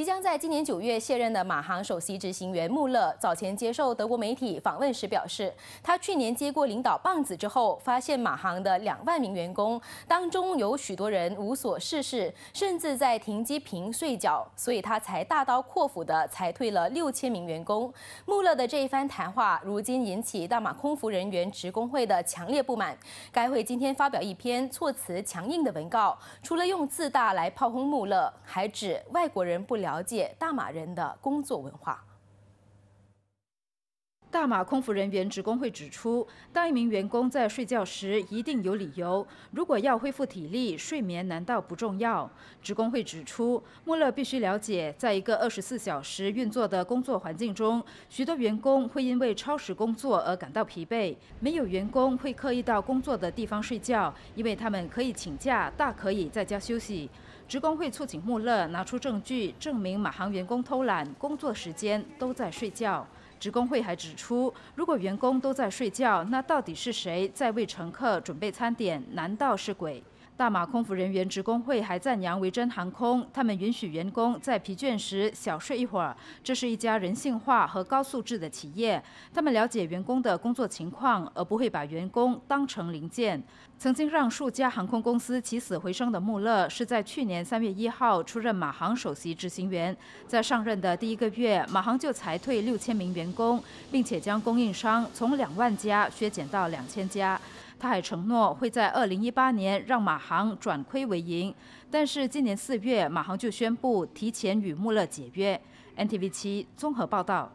即将在今年九月卸任的马航首席执行员穆勒，早前接受德国媒体访问时表示，他去年接过领导棒子之后，发现马航的两万名员工当中有许多人无所事事，甚至在停机坪睡觉，所以他才大刀阔斧的裁退了六千名员工。穆勒的这一番谈话，如今引起大马空服人员职工会的强烈不满。该会今天发表一篇措辞强硬的文告，除了用自大来炮轰穆勒，还指外国人不了了解大马人的工作文化。大马空服人员职工会指出，当一名员工在睡觉时，一定有理由。如果要恢复体力，睡眠难道不重要？职工会指出，穆勒必须了解，在一个二十四小时运作的工作环境中，许多员工会因为超时工作而感到疲惫。没有员工会刻意到工作的地方睡觉，因为他们可以请假，大可以在家休息。职工会促请穆勒拿出证据，证明马航员工偷懒，工作时间都在睡觉。职工会还指出，如果员工都在睡觉，那到底是谁在为乘客准备餐点？难道是鬼？大马空服人员职工会还赞扬维珍航空，他们允许员工在疲倦时小睡一会儿。这是一家人性化和高素质的企业。他们了解员工的工作情况，而不会把员工当成零件。曾经让数家航空公司起死回生的穆勒，是在去年三月一号出任马航首席执行员。在上任的第一个月，马航就裁退六千名员工，并且将供应商从两万家削减到两千家。他还承诺会在二零一八年让马航转亏为盈，但是今年四月，马航就宣布提前与穆勒解约。NTV 七综合报道。